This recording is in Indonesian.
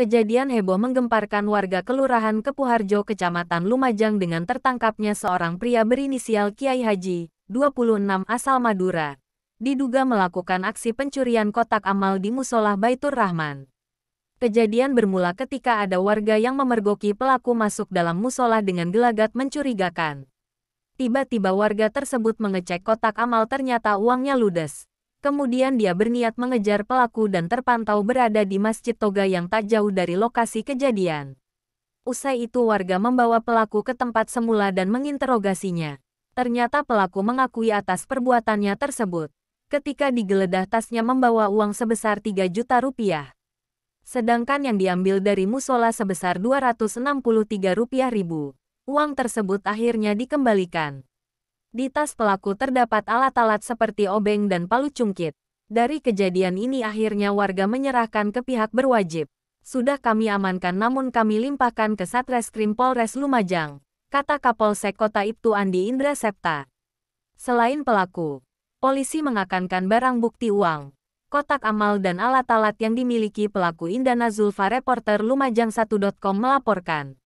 Kejadian heboh menggemparkan warga Kelurahan Kepuharjo, Kecamatan Lumajang dengan tertangkapnya seorang pria berinisial Kiai Haji, 26 asal Madura. Diduga melakukan aksi pencurian kotak amal di Musolah Baitur Rahman. Kejadian bermula ketika ada warga yang memergoki pelaku masuk dalam musola dengan gelagat mencurigakan. Tiba-tiba warga tersebut mengecek kotak amal ternyata uangnya ludes. Kemudian dia berniat mengejar pelaku dan terpantau berada di Masjid Toga yang tak jauh dari lokasi kejadian. Usai itu warga membawa pelaku ke tempat semula dan menginterogasinya. Ternyata pelaku mengakui atas perbuatannya tersebut. Ketika digeledah tasnya membawa uang sebesar 3 juta rupiah. Sedangkan yang diambil dari musola sebesar 263 rupiah ribu. Uang tersebut akhirnya dikembalikan. Di tas pelaku terdapat alat-alat seperti obeng dan palu cungkit. Dari kejadian ini akhirnya warga menyerahkan ke pihak berwajib. Sudah kami amankan namun kami limpahkan ke Satreskrim Polres Lumajang, kata Kapolsek Kota Ibtu Andi Indra Septa. Selain pelaku, polisi mengakankan barang bukti uang, kotak amal dan alat-alat yang dimiliki pelaku Indana Zulfa reporter Lumajang1.com melaporkan.